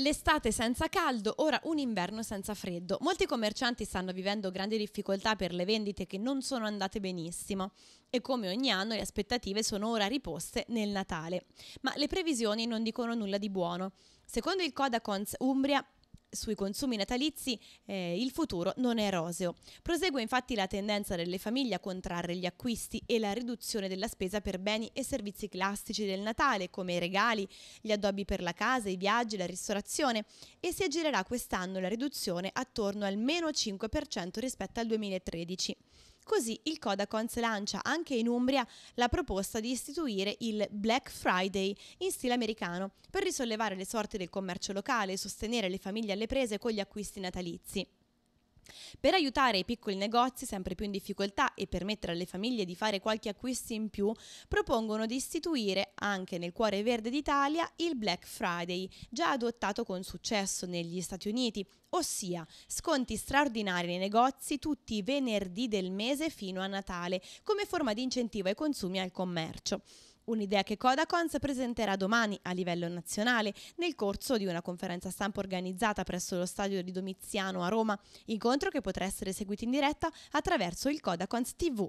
L'estate senza caldo, ora un inverno senza freddo. Molti commercianti stanno vivendo grandi difficoltà per le vendite che non sono andate benissimo e come ogni anno le aspettative sono ora riposte nel Natale. Ma le previsioni non dicono nulla di buono. Secondo il Codacons Umbria, sui consumi natalizi eh, il futuro non è roseo. Prosegue infatti la tendenza delle famiglie a contrarre gli acquisti e la riduzione della spesa per beni e servizi classici del Natale, come i regali, gli addobbi per la casa, i viaggi, la ristorazione, e si aggirerà quest'anno la riduzione attorno al meno 5% rispetto al 2013. Così il Codacons lancia anche in Umbria la proposta di istituire il Black Friday in stile americano per risollevare le sorti del commercio locale e sostenere le famiglie alle prese con gli acquisti natalizi per aiutare i piccoli negozi sempre più in difficoltà e permettere alle famiglie di fare qualche acquisto in più, propongono di istituire anche nel cuore verde d'Italia il Black Friday, già adottato con successo negli Stati Uniti, ossia sconti straordinari nei negozi tutti i venerdì del mese fino a Natale, come forma di incentivo ai consumi e al commercio. Un'idea che Codacons presenterà domani a livello nazionale nel corso di una conferenza stampa organizzata presso lo stadio di Domiziano a Roma, incontro che potrà essere seguito in diretta attraverso il Codacons TV.